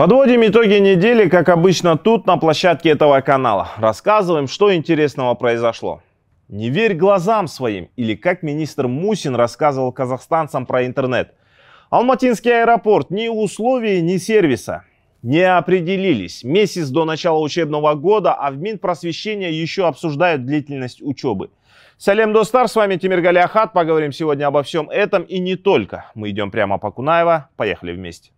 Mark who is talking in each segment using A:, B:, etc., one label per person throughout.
A: Подводим итоги недели, как обычно, тут, на площадке этого канала. Рассказываем, что интересного произошло. Не верь глазам своим, или как министр Мусин рассказывал казахстанцам про интернет. Алматинский аэропорт ни условий, ни сервиса не определились. Месяц до начала учебного года, а в Минпросвещения еще обсуждают длительность учебы. Салем Достар, с вами Тимир Галиахат. Поговорим сегодня обо всем этом и не только. Мы идем прямо по Кунаева. Поехали вместе.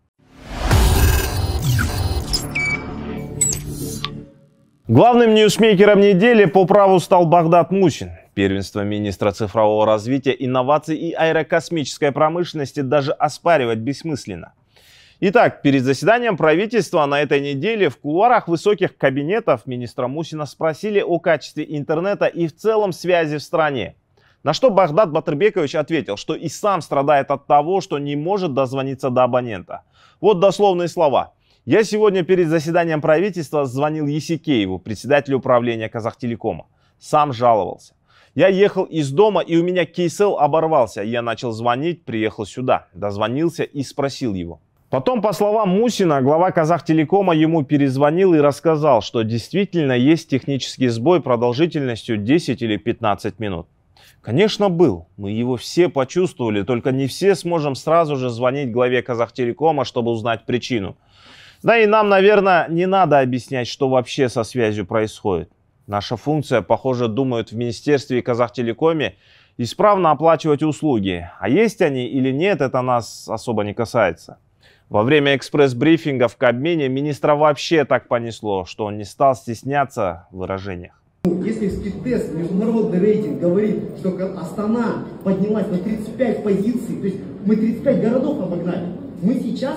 A: Главным ньюсмейкером недели по праву стал Багдад Мусин. Первенство министра цифрового развития, инноваций и аэрокосмической промышленности даже оспаривать бессмысленно. Итак, перед заседанием правительства на этой неделе в кулуарах высоких кабинетов министра Мусина спросили о качестве интернета и в целом связи в стране. На что Багдад Батырбекович ответил, что и сам страдает от того, что не может дозвониться до абонента. Вот дословные слова – я сегодня перед заседанием правительства звонил Есикееву, председателю управления Казахтелекома. Сам жаловался. Я ехал из дома, и у меня кейсел оборвался. Я начал звонить, приехал сюда, дозвонился и спросил его. Потом, по словам Мусина, глава Казахтелекома ему перезвонил и рассказал, что действительно есть технический сбой продолжительностью 10 или 15 минут. Конечно, был. Мы его все почувствовали, только не все сможем сразу же звонить главе Казахтелекома, чтобы узнать причину. Да и нам, наверное, не надо объяснять, что вообще со связью происходит. Наша функция, похоже, думают в Министерстве и Казахтелекоме, исправно оплачивать услуги. А есть они или нет, это нас особо не касается. Во время экспресс-брифинга в Кабмине министра вообще так понесло, что он не стал стесняться в выражениях. Если спидтест, международный рейтинг говорит, что Астана поднялась на 35 позиций, то есть мы 35 городов обогнали, мы сейчас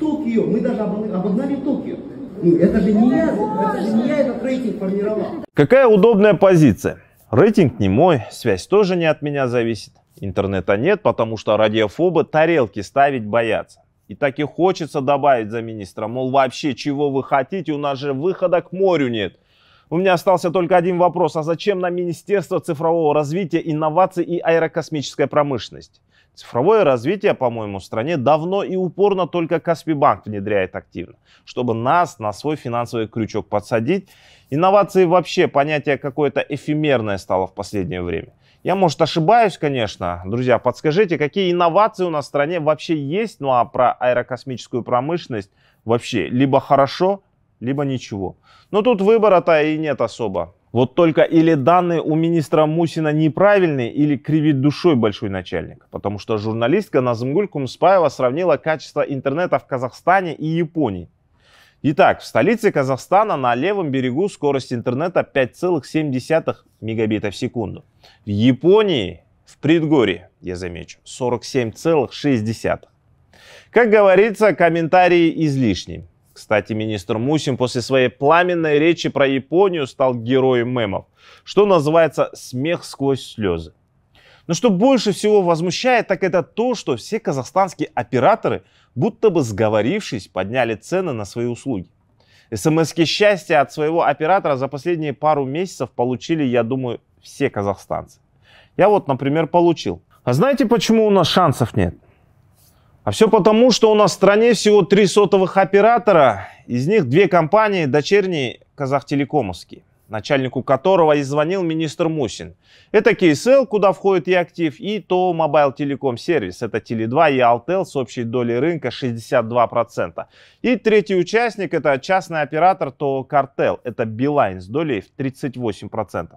A: Токио, мы даже обогнали Токио. Ну, это же не я, это же не я этот рейтинг формировал. Какая удобная позиция. Рейтинг не мой, связь тоже не от меня зависит. Интернета нет, потому что радиофобы тарелки ставить боятся. И так и хочется добавить за министра, мол, вообще, чего вы хотите, у нас же выхода к морю нет. У меня остался только один вопрос, а зачем на Министерство цифрового развития, инноваций и аэрокосмической промышленности? Цифровое развитие, по-моему, в стране давно и упорно только Каспибанк внедряет активно, чтобы нас на свой финансовый крючок подсадить. Инновации вообще понятие какое-то эфемерное стало в последнее время. Я, может, ошибаюсь, конечно. Друзья, подскажите, какие инновации у нас в стране вообще есть? Ну, а про аэрокосмическую промышленность вообще либо хорошо, либо ничего. Но тут выбора-то и нет особо. Вот только или данные у министра Мусина неправильные, или кривит душой большой начальник. Потому что журналистка Назымгуль Кумспаева сравнила качество интернета в Казахстане и Японии. Итак, в столице Казахстана на левом берегу скорость интернета 5,7 мегабита в секунду. В Японии, в предгорье, я замечу, 47,6. Как говорится, комментарии излишним. Кстати, министр Мусин после своей пламенной речи про Японию стал героем мемов, что называется «смех сквозь слезы». Но что больше всего возмущает, так это то, что все казахстанские операторы, будто бы сговорившись, подняли цены на свои услуги. СМСки счастья от своего оператора за последние пару месяцев получили, я думаю, все казахстанцы. Я вот, например, получил. А знаете, почему у нас шансов нет? А все потому, что у нас в стране всего три сотовых оператора, из них две компании дочерние Казахтелекомовские, начальнику которого и звонил министр Мусин. Это KSL, куда входит и актив, и то Mobile Telecom сервис. Это Теле2 и Altel с общей долей рынка 62%. И третий участник это частный оператор, то Картел, это Билайн с долей в 38%.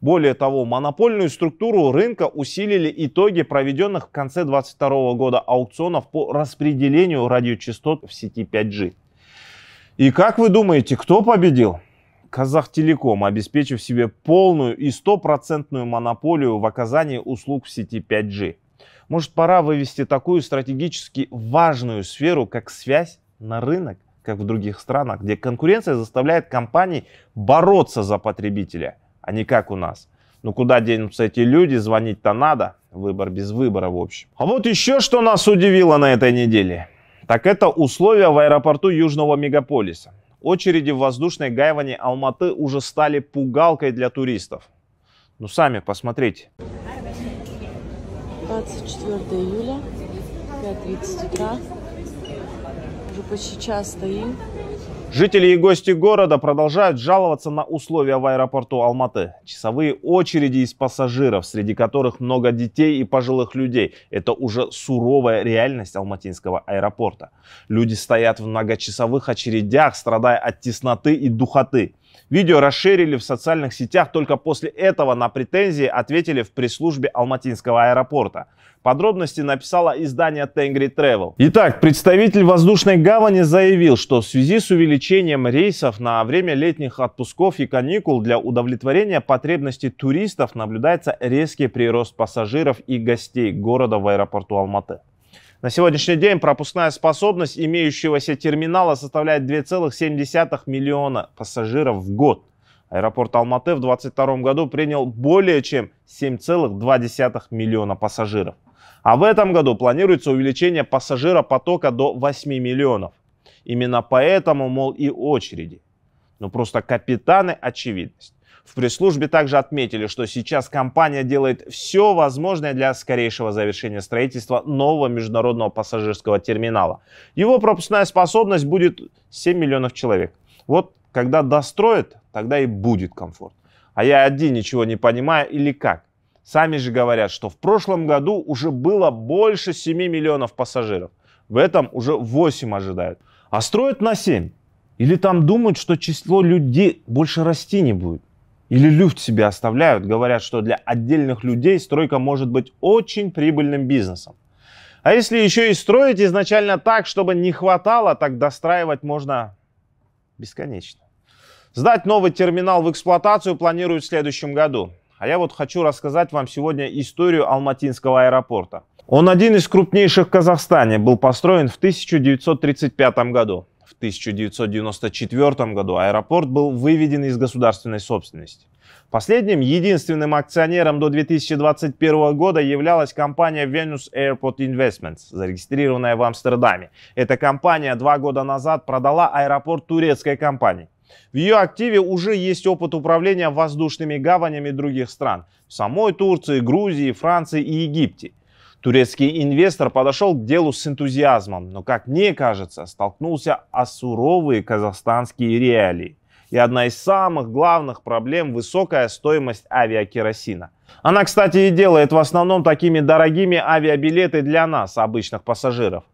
A: Более того, монопольную структуру рынка усилили итоги проведенных в конце 2022 года аукционов по распределению радиочастот в сети 5G. И как вы думаете, кто победил? Казахтелеком, обеспечив себе полную и стопроцентную монополию в оказании услуг в сети 5G. Может, пора вывести такую стратегически важную сферу, как связь, на рынок, как в других странах, где конкуренция заставляет компаний бороться за потребителя – а не как у нас. Ну куда денутся эти люди, звонить-то надо. Выбор без выбора, в общем. А вот еще что нас удивило на этой неделе. Так это условия в аэропорту Южного мегаполиса. Очереди в воздушной гайване Алматы уже стали пугалкой для туристов. Ну сами посмотрите. 24 июля, 5.30 утра. Уже почти час стоим. Жители и гости города продолжают жаловаться на условия в аэропорту Алматы. Часовые очереди из пассажиров, среди которых много детей и пожилых людей. Это уже суровая реальность алматинского аэропорта. Люди стоят в многочасовых очередях, страдая от тесноты и духоты. Видео расширили в социальных сетях, только после этого на претензии ответили в пресс-службе Алматинского аэропорта. Подробности написала издание Tengri Travel. Итак, представитель воздушной гавани заявил, что в связи с увеличением рейсов на время летних отпусков и каникул для удовлетворения потребностей туристов наблюдается резкий прирост пассажиров и гостей города в аэропорту Алматы. На сегодняшний день пропускная способность имеющегося терминала составляет 2,7 миллиона пассажиров в год. Аэропорт Алматы в 2022 году принял более чем 7,2 миллиона пассажиров. А в этом году планируется увеличение пассажиропотока до 8 миллионов. Именно поэтому, мол, и очереди. Ну просто капитаны очевидность. В пресс-службе также отметили, что сейчас компания делает все возможное для скорейшего завершения строительства нового международного пассажирского терминала. Его пропускная способность будет 7 миллионов человек. Вот когда достроят, тогда и будет комфорт. А я один ничего не понимаю или как? Сами же говорят, что в прошлом году уже было больше 7 миллионов пассажиров. В этом уже 8 ожидают. А строят на 7. Или там думают, что число людей больше расти не будет или люфт себе оставляют, говорят, что для отдельных людей стройка может быть очень прибыльным бизнесом. А если еще и строить изначально так, чтобы не хватало, так достраивать можно бесконечно. Сдать новый терминал в эксплуатацию планируют в следующем году. А я вот хочу рассказать вам сегодня историю Алматинского аэропорта. Он один из крупнейших в Казахстане, был построен в 1935 году в 1994 году аэропорт был выведен из государственной собственности. Последним единственным акционером до 2021 года являлась компания Venus Airport Investments, зарегистрированная в Амстердаме. Эта компания два года назад продала аэропорт турецкой компании. В ее активе уже есть опыт управления воздушными гаванями других стран – самой Турции, Грузии, Франции и Египте. Турецкий инвестор подошел к делу с энтузиазмом, но, как мне кажется, столкнулся о суровые казахстанские реалии. И одна из самых главных проблем – высокая стоимость авиакеросина. Она, кстати, и делает в основном такими дорогими авиабилеты для нас, обычных пассажиров.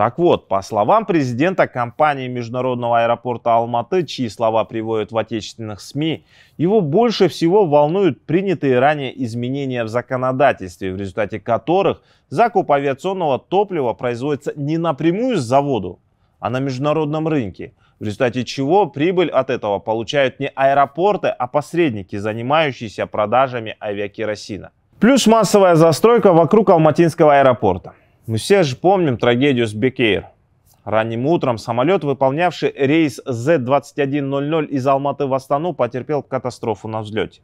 A: Так вот, по словам президента компании международного аэропорта Алматы, чьи слова приводят в отечественных СМИ, его больше всего волнуют принятые ранее изменения в законодательстве, в результате которых закуп авиационного топлива производится не напрямую с заводу, а на международном рынке, в результате чего прибыль от этого получают не аэропорты, а посредники, занимающиеся продажами авиакеросина. Плюс массовая застройка вокруг Алматинского аэропорта. Мы все же помним трагедию с Бекейр. Ранним утром самолет, выполнявший рейс Z-2100 из Алматы в Астану, потерпел катастрофу на взлете.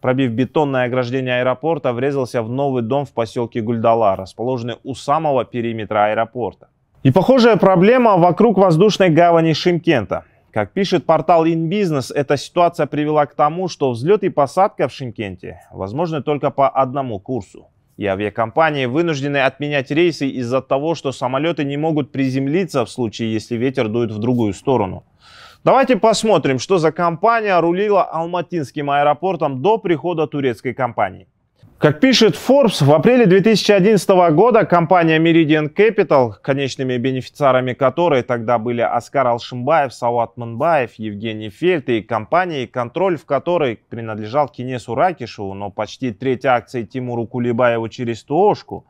A: Пробив бетонное ограждение аэропорта, врезался в новый дом в поселке Гульдала, расположенный у самого периметра аэропорта. И похожая проблема вокруг воздушной гавани Шимкента. Как пишет портал InBusiness, эта ситуация привела к тому, что взлет и посадка в Шимкенте возможны только по одному курсу и авиакомпании вынуждены отменять рейсы из-за того, что самолеты не могут приземлиться в случае, если ветер дует в другую сторону. Давайте посмотрим, что за компания рулила алматинским аэропортом до прихода турецкой компании. Как пишет Forbes, в апреле 2011 года компания Meridian Capital, конечными бенефициарами которой тогда были Оскар Алшимбаев, Сауат Манбаев, Евгений Фельд и компании, контроль в которой принадлежал Кенесу Ракишеву, но почти треть акций Тимуру Кулебаеву через ТОшку.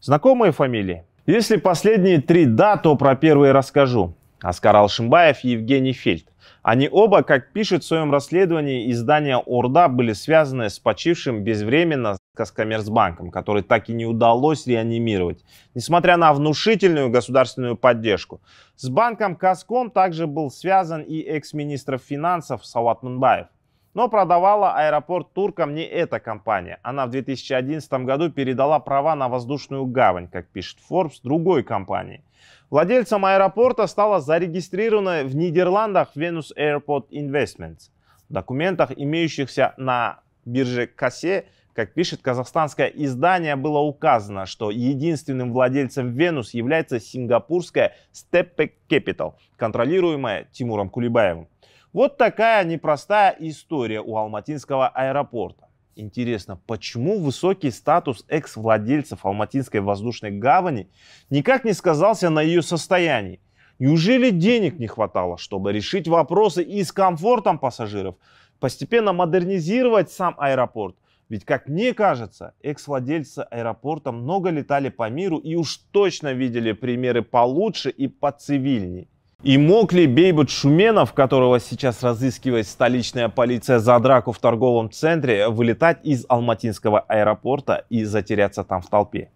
A: Знакомые фамилии? Если последние три «да», то про первые расскажу. Оскар Алшимбаев Евгений Фельд. Они оба, как пишет в своем расследовании издание Орда, были связаны с почившим безвременно Каскоммерцбанком, который так и не удалось реанимировать, несмотря на внушительную государственную поддержку. С банком Каском также был связан и экс-министр финансов Сават Мунбаев. Но продавала аэропорт туркам не эта компания. Она в 2011 году передала права на воздушную гавань, как пишет Forbes, другой компании. Владельцем аэропорта стала зарегистрированная в Нидерландах Venus Airport Investments. В документах, имеющихся на бирже Кассе, как пишет казахстанское издание, было указано, что единственным владельцем Венус является сингапурская Steppe Capital, контролируемая Тимуром Кулибаевым. Вот такая непростая история у алматинского аэропорта интересно, почему высокий статус экс-владельцев Алматинской воздушной гавани никак не сказался на ее состоянии? Неужели денег не хватало, чтобы решить вопросы и с комфортом пассажиров, постепенно модернизировать сам аэропорт? Ведь, как мне кажется, экс-владельцы аэропорта много летали по миру и уж точно видели примеры получше и поцивильней. И мог ли Бейбут Шуменов, которого сейчас разыскивает столичная полиция за драку в торговом центре, вылетать из Алматинского аэропорта и затеряться там в толпе?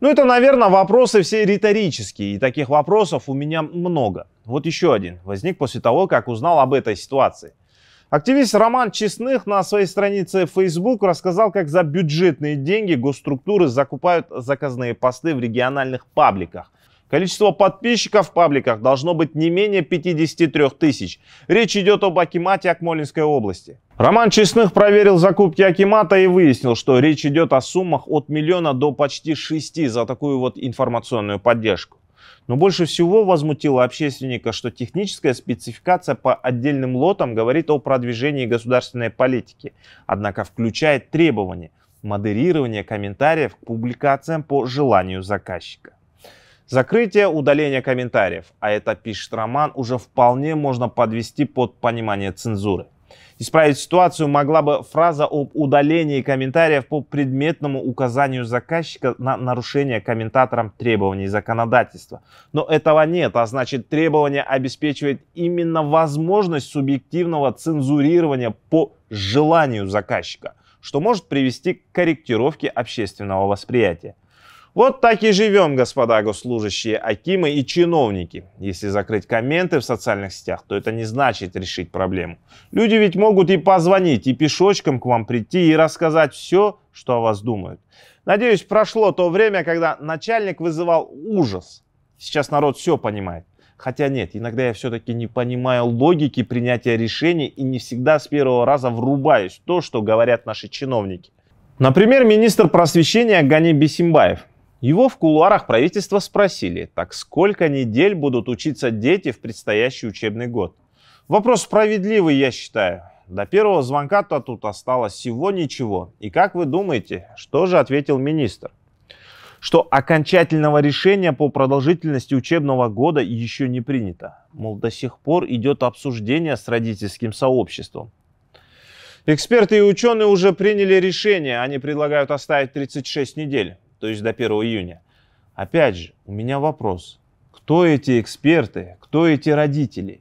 A: Ну это, наверное, вопросы все риторические, и таких вопросов у меня много. Вот еще один возник после того, как узнал об этой ситуации. Активист Роман Честных на своей странице Facebook рассказал, как за бюджетные деньги госструктуры закупают заказные посты в региональных пабликах, Количество подписчиков в пабликах должно быть не менее 53 тысяч. Речь идет об Акимате Акмолинской области. Роман Честных проверил закупки Акимата и выяснил, что речь идет о суммах от миллиона до почти шести за такую вот информационную поддержку. Но больше всего возмутило общественника, что техническая спецификация по отдельным лотам говорит о продвижении государственной политики, однако включает требования модерирования комментариев к публикациям по желанию заказчика. Закрытие, удаление комментариев, а это пишет Роман, уже вполне можно подвести под понимание цензуры. Исправить ситуацию могла бы фраза об удалении комментариев по предметному указанию заказчика на нарушение комментатором требований законодательства. Но этого нет, а значит требование обеспечивает именно возможность субъективного цензурирования по желанию заказчика, что может привести к корректировке общественного восприятия. Вот так и живем, господа госслужащие, акимы и чиновники. Если закрыть комменты в социальных сетях, то это не значит решить проблему. Люди ведь могут и позвонить, и пешочком к вам прийти, и рассказать все, что о вас думают. Надеюсь, прошло то время, когда начальник вызывал ужас. Сейчас народ все понимает. Хотя нет, иногда я все-таки не понимаю логики принятия решений и не всегда с первого раза врубаюсь в то, что говорят наши чиновники. Например, министр просвещения Гани Бесимбаев. Его в кулуарах правительства спросили, так сколько недель будут учиться дети в предстоящий учебный год. Вопрос справедливый, я считаю. До первого звонка-то тут осталось всего ничего. И как вы думаете, что же ответил министр? Что окончательного решения по продолжительности учебного года еще не принято. Мол, до сих пор идет обсуждение с родительским сообществом. Эксперты и ученые уже приняли решение, они предлагают оставить 36 недель то есть до 1 июня. Опять же, у меня вопрос. Кто эти эксперты? Кто эти родители?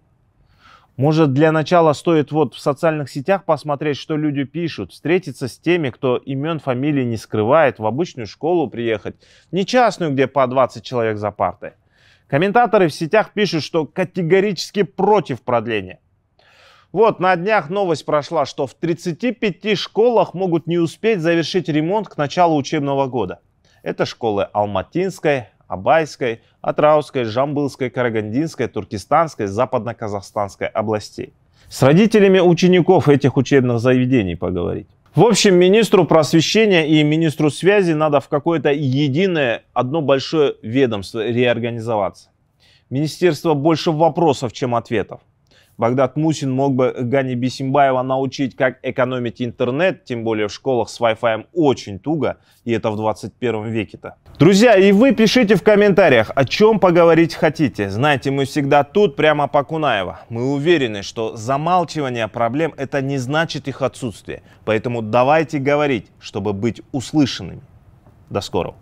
A: Может, для начала стоит вот в социальных сетях посмотреть, что люди пишут, встретиться с теми, кто имен, фамилии не скрывает, в обычную школу приехать, не частную, где по 20 человек за партой. Комментаторы в сетях пишут, что категорически против продления. Вот, на днях новость прошла, что в 35 школах могут не успеть завершить ремонт к началу учебного года. Это школы Алматинской, Абайской, Атраусской, Жамбылской, Карагандинской, Туркестанской, Западно-Казахстанской областей. С родителями учеников этих учебных заведений поговорить. В общем, министру просвещения и министру связи надо в какое-то единое, одно большое ведомство реорганизоваться. Министерство больше вопросов, чем ответов. Багдад Мусин мог бы Гани Бисимбаева научить, как экономить интернет, тем более в школах с Wi-Fi очень туго, и это в 21 веке-то. Друзья, и вы пишите в комментариях, о чем поговорить хотите. Знаете, мы всегда тут, прямо по Кунаева. Мы уверены, что замалчивание проблем – это не значит их отсутствие. Поэтому давайте говорить, чтобы быть услышанными. До скорого.